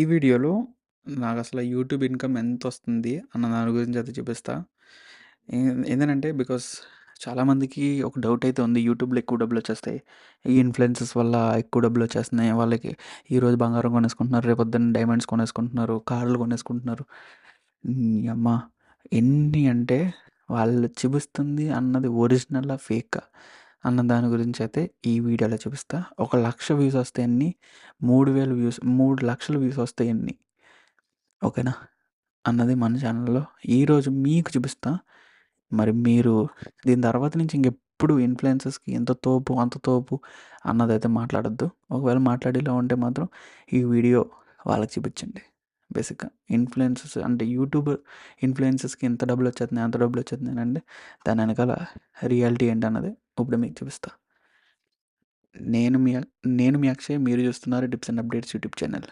ఈ వీడియోలో నాకు అసలు యూట్యూబ్ ఇన్కమ్ ఎంత వస్తుంది అన్న దాని గురించి అయితే చూపిస్తా ఏంటంటే బికాస్ చాలామందికి ఒక డౌట్ అయితే ఉంది యూట్యూబ్లో ఎక్కువ డబ్బులు వచ్చేస్తాయి ఈ ఇన్ఫ్లుయెన్సెస్ వల్ల ఎక్కువ డబ్బులు వచ్చేస్తున్నాయి వాళ్ళకి ఈరోజు బంగారం కొనేసుకుంటున్నారు రేపొద్దున డైమండ్స్ కొనేసుకుంటున్నారు కార్లు కొనేసుకుంటున్నారు అమ్మ ఎన్ని అంటే వాళ్ళు చూపిస్తుంది అన్నది ఒరిజినల్ ఫేకా అన్న దాని గురించి అయితే ఈ వీడియోలో చూపిస్తా ఒక లక్ష వ్యూస్ వస్తే అన్ని మూడు వేల వ్యూస్ మూడు లక్షల వ్యూస్ వస్తే అన్ని ఓకేనా అన్నది మన ఛానల్లో ఈరోజు మీకు చూపిస్తా మరి మీరు దీని తర్వాత నుంచి ఇంకెప్పుడు ఇన్ఫ్లుయెన్సెస్కి ఎంత తోపు అంత తోపు అన్నది అయితే మాట్లాడద్దు ఒకవేళ మాట్లాడేలా ఉంటే మాత్రం ఈ వీడియో వాళ్ళకి చూపించండి బేసిక్గా ఇన్ఫ్లుయెన్సెస్ అంటే యూట్యూబ్ ఇన్ఫ్లుయెన్సెస్కి ఎంత డబ్బులు వచ్చేస్తున్నాయి అంత డబ్బులు వచ్చేస్తున్నాయి అంటే దాని వెనకాల రియాలిటీ ఏంటన్నది ఇప్పుడు మీకు చూపిస్తా నేను మీ నేను మీ అక్షయ్ మీరు చూస్తున్నారు tips and updates YouTube channel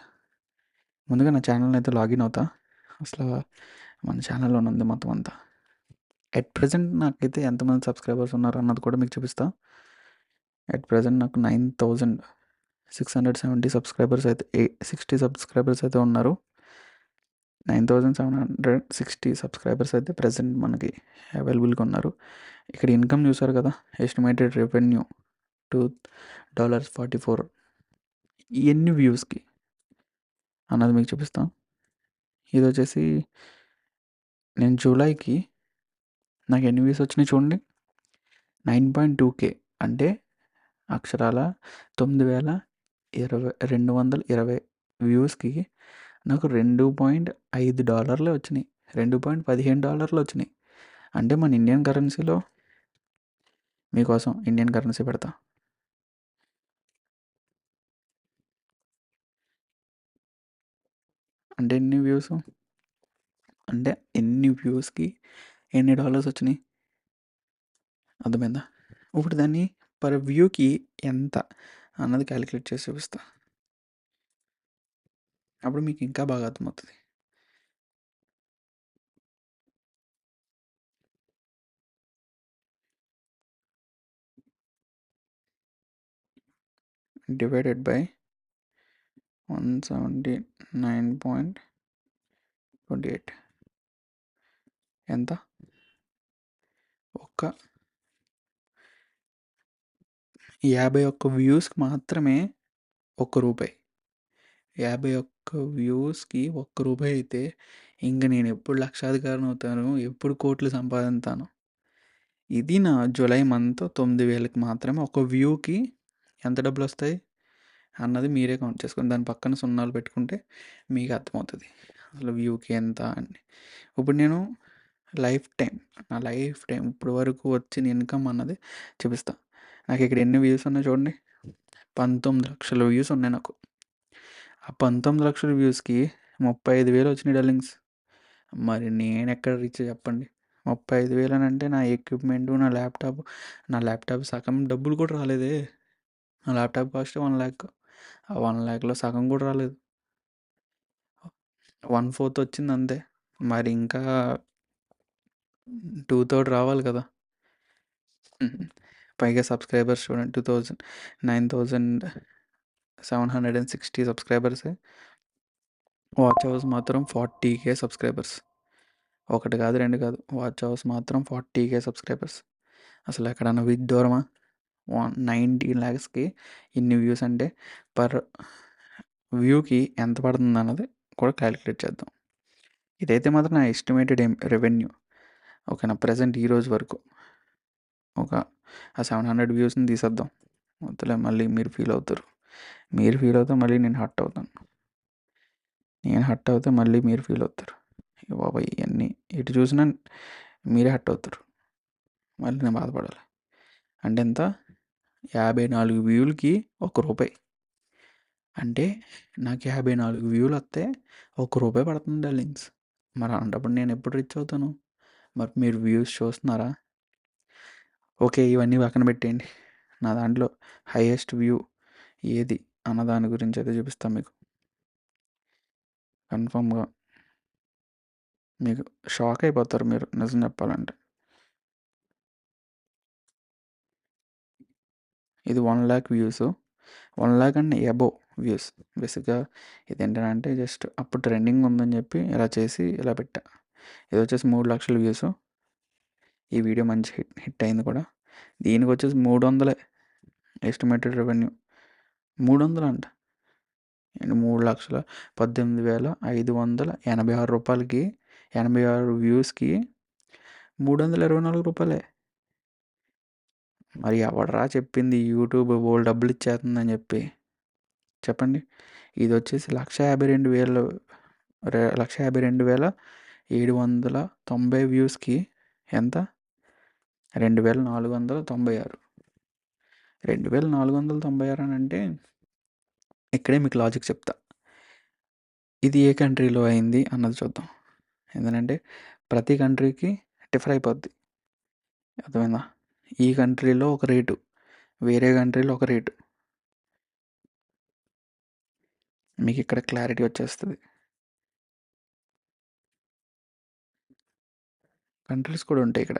ముందుగా నా ఛానల్ అయితే లాగిన్ అవుతా అసలు మన ఛానల్లో ఉంది మొత్తం అంతా అట్ ప్రజెంట్ నాకైతే ఎంతమంది సబ్స్క్రైబర్స్ ఉన్నారు అన్నది కూడా మీకు చూపిస్తా అట్ ప్రజెంట్ నాకు nine thousand six hundred seventy subscribers అయితే సిక్స్టీ సబ్స్క్రైబర్స్ అయితే ఉన్నారు nine thousand seven hundred sixty subscribers అయితే ప్రజెంట్ మనకి అవైలబుల్గా ఉన్నారు ఇక్కడ ఇన్కమ్ చూసారు కదా estimated revenue two dollars forty four ఎన్ని వ్యూస్కి అన్నది మీకు చూపిస్తాం ఇది వచ్చేసి నేను జూలైకి నాకు ఎన్ని వ్యూస్ వచ్చినాయి చూడండి నైన్ పాయింట్ టూ కే అంటే అక్షరాల తొమ్మిది వేల ఇరవై రెండు వందల ఇరవై వ్యూస్కి నాకు రెండు పాయింట్ ఐదు డాలర్లే వచ్చినాయి రెండు పాయింట్ పదిహేను డాలర్లు వచ్చినాయి అంటే మన ఇండియన్ కరెన్సీలో మీకోసం ఇండియన్ కరెన్సీ పెడతా అంటే ఎన్ని వ్యూస్ అంటే ఎన్ని వ్యూస్కి ఎన్ని డాలర్స్ వచ్చినాయి అర్థమైందా ఇప్పుడు దాన్ని పర్ వ్యూకి ఎంత అన్నది క్యాలిక్యులేట్ చేసి చూపిస్తా అప్పుడు మీకు ఇంకా బాగా అర్థమవుతుంది divided by ఎయిట్ ఎంత ఒక్క యాభై ఒక్క వ్యూస్కి మాత్రమే ఒక్క రూపాయి యాభై ఒక్క వ్యూస్కి ఒక్క రూపాయి అయితే ఇంక నేను ఎప్పుడు లక్షాధికారం అవుతాను ఎప్పుడు కోట్లు సంపాదిస్తాను ఇది నా జూలై మంత్ తొమ్మిది వేలకు మాత్రమే ఒక వ్యూకి ఎంత డబ్బులు వస్తాయి అన్నది మీరే కౌంట్ చేసుకోండి దాని పక్కన సున్నాలు పెట్టుకుంటే మీకు అర్థమవుతుంది అసలు వ్యూకి ఎంత అని ఇప్పుడు నేను లైఫ్ టైం నా లైఫ్ టైం ఇప్పుడు వరకు వచ్చిన ఇన్కమ్ అన్నది చూపిస్తా నాకు ఇక్కడ ఎన్ని వ్యూస్ ఉన్నాయి చూడండి పంతొమ్మిది లక్షల వ్యూస్ ఉన్నాయి నాకు ఆ పంతొమ్మిది లక్షల వ్యూస్కి ముప్పై ఐదు వేలు వచ్చినాయి డల్లింగ్స్ మరి నేను ఎక్కడ రీచ్ చెప్పండి ముప్పై ఐదు వేలు అని అంటే నా ఎక్విప్మెంట్ నా ల్యాప్టాప్ నా ల్యాప్టాప్ సగం డబ్బులు కూడా రాలేదే ల్యాప్టాప్ కాస్ట్ వన్ ల్యాక్ ఆ వన్ ల్యాక్లో సగం కూడా రాలేదు వన్ ఫోర్త్ వచ్చింది అంతే మరి ఇంకా టూ థర్డ్ రావాలి కదా పైగా సబ్స్క్రైబర్స్ చూడండి two thousand nine thousand seven hundred and sixty సబ్స్క్రైబర్సే వాచ్ అవర్స్ మాత్రం ఫార్టీకే సబ్స్క్రైబర్స్ ఒకటి కాదు రెండు కాదు వాచ్ అవర్స్ మాత్రం ఫార్టీకే సబ్స్క్రైబర్స్ అసలు ఎక్కడన్నా విత్ దూరమా వన్ నైంటీ ల్యాక్స్కి ఇన్ని వ్యూస్ అంటే పర్ వ్యూకి ఎంత పడుతుంది అన్నది కూడా క్యాలిక్యులేట్ చేద్దాం ఇదైతే మాత్రం నా ఎస్టిమేటెడ్ రెవెన్యూ ఓకే నా ప్రజెంట్ ఈ రోజు వరకు ఒక ఆ సెవెన్ హండ్రెడ్ వ్యూస్ని తీసేద్దాం మొత్తలే మళ్ళీ మీరు ఫీల్ అవుతారు మీరు ఫీల్ అవుతే మళ్ళీ నేను హట్ అవుతాను నేను హట్ అవుతే మళ్ళీ మీరు ఫీల్ అవుతారు బాబా ఇవన్నీ ఎటు చూసినా మీరే హట్ అవుతారు మళ్ళీ నేను బాధపడాలి అంటే ఎంత యాభై నాలుగు వ్యూలకి ఒక రూపాయి అంటే నాకు యాభై నాలుగు వ్యూలు వస్తే ఒక రూపాయి పడుతుంది లింక్స్ మరి అంటప్పుడు నేను ఎప్పుడు రిచ్ అవుతాను మరి మీరు వ్యూస్ చూస్తున్నారా ఓకే ఇవన్నీ పక్కన పెట్టేయండి నా దాంట్లో హైయెస్ట్ వ్యూ ఏది అన్న దాని గురించి అయితే చూపిస్తాను మీకు కన్ఫామ్గా మీకు షాక్ అయిపోతారు మీరు నిజం చెప్పాలంటే ఇది one lakh views one lakh and above views బేసిక్గా ఇది ఏంటంటే జస్ట్ అప్పుడు ట్రెండింగ్ ఉందని చెప్పి ఇలా చేసి ఇలా పెట్టా ఇది వచ్చేసి మూడు లక్షల వ్యూస్ ఈ వీడియో మంచి హిట్ హిట్ అయింది కూడా దీనికి వచ్చేసి మూడు వందలే ఎస్టిమేటెడ్ రెవెన్యూ మూడు వందలు అంట అండ్ మూడు లక్షల పద్దెనిమిది వేల ఐదు వందల ఎనభై ఆరు రూపాయలకి ఎనభై ఆరు వ్యూస్కి మూడు వందల ఇరవై నాలుగు రూపాయలే మరి ఎవడరా చెప్పింది యూట్యూబ్ బోల్ డబ్బులు ఇచ్చేస్తుందని చెప్పి చెప్పండి ఇది వచ్చేసి లక్ష యాభై రెండు వేలు లక్ష యాభై రెండు వేల ఏడు వందల తొంభై వ్యూస్కి ఎంత రెండు వేల నాలుగు వందల తొంభై ఆరు రెండు వేల నాలుగు వందల తొంభై ఆరు అని అంటే ఇక్కడే మీకు లాజిక్ చెప్తా ఇది ఏ కంట్రీలో అయింది అన్నది చూద్దాం ఎందుకంటే ప్రతి కంట్రీకి డిఫర్ అయిపోద్ది అర్థమైందా ఈ కంట్రీలో ఒక రేటు వేరే కంట్రీలో ఒక రేటు మీకు ఇక్కడ క్లారిటీ వచ్చేస్తుంది కంట్రీస్ కూడా ఉంటాయి ఇక్కడ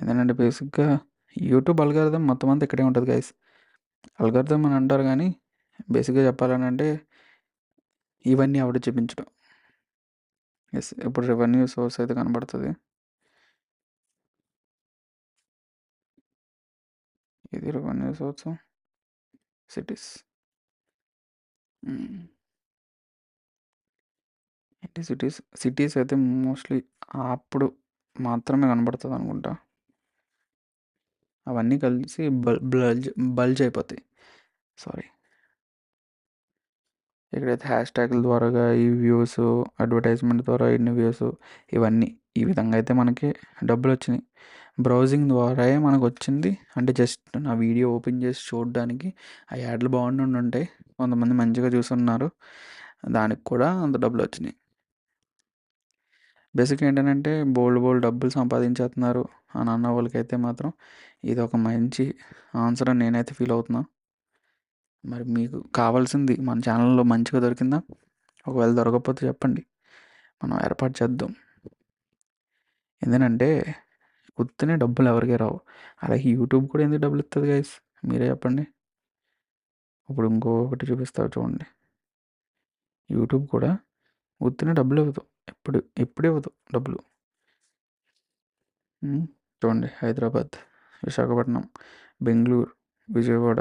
ఎందుకంటే బేసిక్గా యూట్యూబ్ అల్గార్థం మొత్తం అంతా ఇక్కడే ఉంటుంది గైస్ అల్గార్థం అని అంటారు కానీ బేసిక్గా చెప్పాలని అంటే ఇవన్నీ ఆవిడ చూపించడం ఎస్ ఇప్పుడు రెవెన్యూ సోర్స్ అయితే కనబడుతుంది ఇది one is also cities. Cities cities అయితే మోస్ట్లీ అప్పుడు మాత్రమే కనబడుతుంది అనుకుంటా అవన్నీ కలిసి బల్ బల్జ్ బల్జ్ అయిపోతాయి సారీ ఇక్కడైతే హ్యాష్ ట్యాగ్ల ద్వారా ఈ వ్యూస్ అడ్వర్టైజ్మెంట్ ద్వారా ఇన్ని వ్యూస్ ఇవన్నీ ఈ విధంగా అయితే మనకి డబ్బులు వచ్చినాయి బ్రౌజింగ్ ద్వారా మనకు వచ్చింది అంటే జస్ట్ నా వీడియో ఓపెన్ చేసి చూడడానికి ఆ యాడ్లు బాగుండి ఉంటాయి కొంతమంది మంచిగా చూస్తున్నారు దానికి కూడా అంత డబ్బులు వచ్చినాయి బేసిక్ ఏంటంటే బోల్డ్ బోల్డ్ డబ్బులు సంపాదించేస్తున్నారు అని అన్న వాళ్ళకైతే మాత్రం ఇది ఒక మంచి ఆన్సర్ అని నేనైతే ఫీల్ అవుతున్నా మరి మీకు కావాల్సింది మన ఛానల్లో మంచిగా దొరికిందా ఒకవేళ దొరకకపోతే చెప్పండి మనం ఏర్పాటు చేద్దాం ఎందుకంటే ఉత్తనే డబ్బులు ఎవరికీ రావు అలాగే యూట్యూబ్ కూడా ఎందుకు డబ్బులు ఇస్తుంది గైస్ మీరే చెప్పండి ఇప్పుడు ఇంకొకటి చూపిస్తారు చూడండి యూట్యూబ్ కూడా ఉత్తనే డబ్బులు ఇవ్వదు ఎప్పుడు ఎప్పుడు ఇవ్వదు డబ్బులు చూడండి హైదరాబాద్ విశాఖపట్నం బెంగళూరు విజయవాడ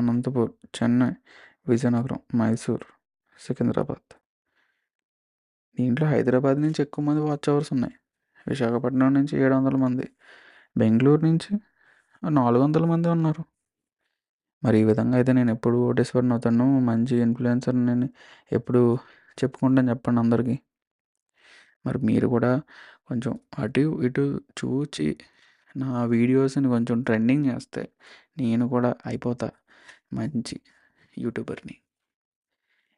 అనంతపూర్ చెన్నై విజయనగరం మైసూర్ సికింద్రాబాద్ దీంట్లో హైదరాబాద్ నుంచి ఎక్కువ మంది వాచ్ అవర్స్ ఉన్నాయి విశాఖపట్నం నుంచి ఏడు వందల మంది బెంగళూరు నుంచి నాలుగు వందల మంది ఉన్నారు మరి ఈ విధంగా అయితే నేను ఎప్పుడు ఓటేశ్వరిని అవుతాను మంచి ఇన్ఫ్లుయెన్సర్ నేను ఎప్పుడు చెప్పుకుంటాను చెప్పండి అందరికీ మరి మీరు కూడా కొంచెం అటు ఇటు చూచి నా వీడియోస్ని కొంచెం ట్రెండింగ్ చేస్తే నేను కూడా అయిపోతా మంచి యూట్యూబర్ని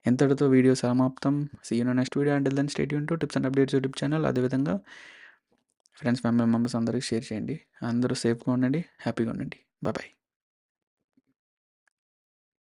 ఎంతటితో వీడియో సమాప్తం సీన్ నెక్స్ట్ వీడియో అంటే దాన్ని స్టేట్ యూన్ tips and updates YouTube channel అదేవిధంగా ఫ్రెండ్స్ ఫ్యామిలీ మెంబర్స్ అందరికీ షేర్ చేయండి అందరూ సేఫ్గా ఉండండి హ్యాపీగా ఉండండి బాయ్